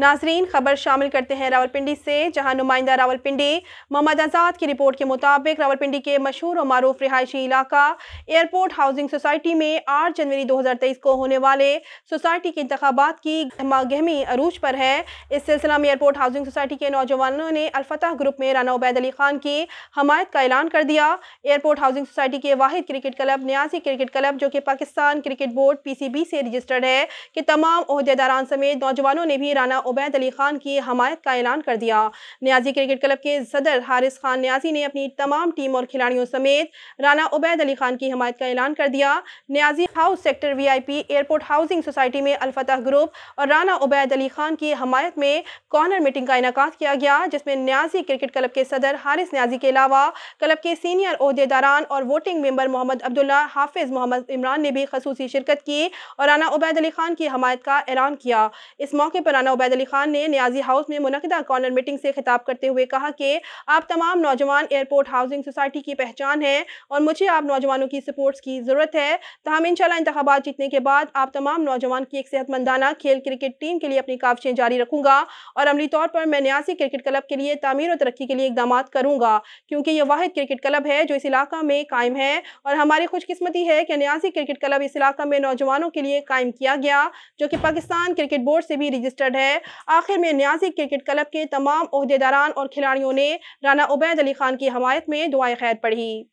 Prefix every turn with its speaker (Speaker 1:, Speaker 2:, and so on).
Speaker 1: नाजरीन खबर शामिल करते हैं रावलपिंडी से जहां नुमाइंदा रावलपिंडी मोहम्मद आज़ाद की रिपोर्ट के मुताबिक रावलपिंडी के मशहूर और मरूफ रिहायशी इलाका एयरपोर्ट हाउसिंग सोसाइटी में आठ जनवरी दो हज़ार तेईस को होने वाले सोसाइटी के इंतबात की गहमी अरूज पर है इस सिलसिला में एयरपोर्ट हाउसिंग सोसाइटी के नौजवानों ने अलफतह ग्रुप में राना उबैद अली खान की हमायत का ऐलान कर दिया एयरपोर्ट हाउसिंग सोसाइटी के Wahid cricket club Niazi cricket club जो कि Pakistan cricket board P C B से रजिस्टर्ड है कि तमाम अहदेदारान समेत नौजवानों ने भी राना उबैद अली खान की हमायत का ऐलान कर दिया न्याजी क्रिकेट क्लब के सदर हारिस खान न्याजी ने अपनी तमाम टीम और खिलाड़ियों समेत राना उबैद अली खान की हमायत का ऐलान कर दिया Niazi house sector V airport housing society में अलफतह ग्रुप और राना उबैद अली खान की हमायत में कॉर्नर मीटिंग का इनका किया गया जिसमें न्याजी क्रिकेट क्लब के सदर हारिस न्याजी के अलावा क्लब के सीनियर अहदेदारान और वोटिंग मेंबर मोहम्मद अब्दुल्ला हाफिज मोहम्मद इमरान ने भी खसूसी शिरकत की और राना उबैद अली खान की हमायत का ऐलान किया इस मौके पर राना उबैद अली खान ने न्याजी हाउस में मुनदा कॉर्नर मीटिंग से खिताब करते हुए कहा कि आप तमाम नौजवान एयरपोर्ट हाउसिंग सोसाइटी की पहचान है और मुझे आप नौजवानों की सपोर्ट्स की ज़रूरत है तहम इनशाला इंतबात जीतने के बाद आप तमाम नौजवान की एक सेहतमंदाना खेल क्रिकेट टीम के लिए अपनी काविशें जारी रखूँगा और अमली तौर पर मैं न्यासी क्रिकेट क्लब के लिए तमीर और तरक्की के लिए इकदाम करूँगा क्योंकि यह वाद क्रिकेट क्लब है जो इस इलाका में कायम है और हमारी खुशकस्मती है कि न्यासी क्रिकेट क्लब इस इलाका में नौजवानों के लिए कायम किया गया जो कि पाकिस्तान क्रिकेट बोर्ड से भी रजिस्टर्ड है आखिर में न्याजी क्रिकेट क्लब के तमाम अहदेदारान और खिलाड़ियों ने राना उबैद अली खान की हमायत में दुआएं खैर पढ़ी